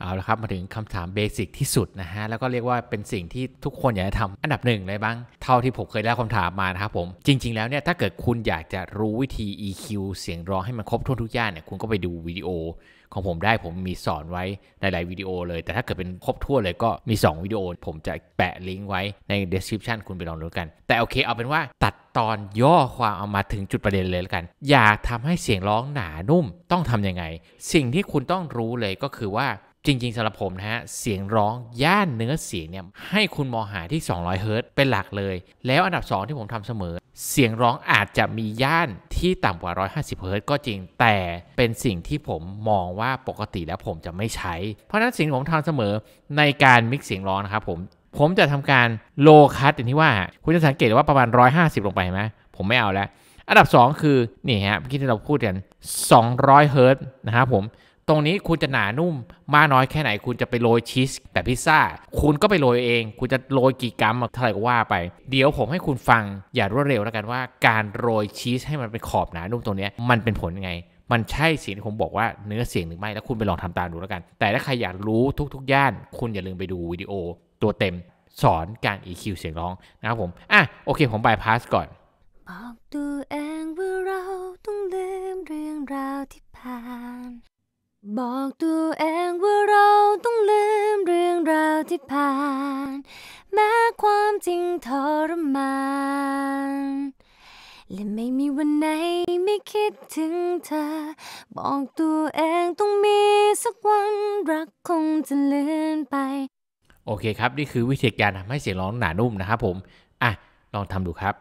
เอาละครับมาถึงคำถามเบสิกที่สุดนะฮะแล้วก็เรียกว่าเป็นสิ่งที่ทุกคนอยากจะทำอันดับหนึ่งเลยบ้าง เท่าที่ผมเคยได้คำถามมานะครับผม จริง ๆแล้วเนี่ย ถ้าเกิดคุณอยากจะรู้วิธี EQ เสียงร้องให้มันครบถ้วนทุกอย่างเนี่ยคุณก็ไปดูวิดีโอ ของผมได้ผมมีสอนไว้ ในหลายวิดีโอเลย แต่ถ้าเกิดเป็นครบทั่วเลยก็มี2วิดีโอผมจะแปะลิงก์ไว้ใน description คุณไปลองดูกัน แต่โอเคเอาเป็นว่าตัดตอนย่อความเอามาถึงจุดประเด็นเลยแล้วกัน อยากทำให้เสียงร้องหนานุ่ม ต้องทํำยังไง สิ่งที่คุณต้องรู้เลยก็คือว่าจริงๆสำหรับผมนะฮะเสียงร้องย่านเนื้อเสียงเนี่ยให้คุณมองหาที่ 200 เฮิร์ตเป็นหลักเลย แล้วอันดับ 2 ที่ผมทำเสมอเสียงร้องอาจจะมีย่านที่ต่ำกว่า 150 เฮิร์ตก็จริงแต่เป็นสิ่งที่ผมมองว่าปกติแล้วผมจะไม่ใช้ เพราะนั้นสิ่งผมทำเสมอในการมิกเสียงร้องนะครับผมผมจะทำการโลคัสอย่างที่ว่าคุณจะสังเกตว่าประมาณ 150 ลงไปไหมผมไม่เอาแล้วอันดับ 2 คือนี่ฮะเมื่อกี้ที่เราพูดกัน 200 เฮิร์ตนะครับผมตรงนี้คุณจะหนานุ่ม มากน้อยแค่ไหน คุณจะไปโรยชีสแบบพิซซ่าคุณก็ไปโรยเอง คุณจะโรยกี่กรัมเท่าไหร่ก็ว่าไป เดี๋ยวผมให้คุณฟังอย่ารวดเร็วแล้วกันว่า การโรยชีสให้มันเป็นขอบหนานุ่มตรงนี้มันเป็นผลยังไง มันใช่สิ่งที่ผมบอกว่าเนื้อเสียงหรือไม่แล้วคุณไปลองทำตามดูแล้วกัน แต่ถ้าใครอยากรู้ทุกๆย่าน คุณอย่าลืมไปดูวิดีโอตัวเต็มสอนการ EQ เสียงร้องนะครับผมอ่ะโอเค ผมบายพาสก่อนบอกตัวเองว่าเราต้องลืมเรื่องราวที่ผ่านบอกตัวเองว่าเราต้องลืมเรื่องราวที่ผ่านแม้ความจริงทรมานและไม่มีวันไหนไม่คิดถึงเธอ บอกตัวเองต้องมีสักวันรักคงจะเลือนไป โอเคครับ นี่คือวิธีการทำให้เสียงร้องหนานุ่มนะครับผมอ่ะลองทำดูครับ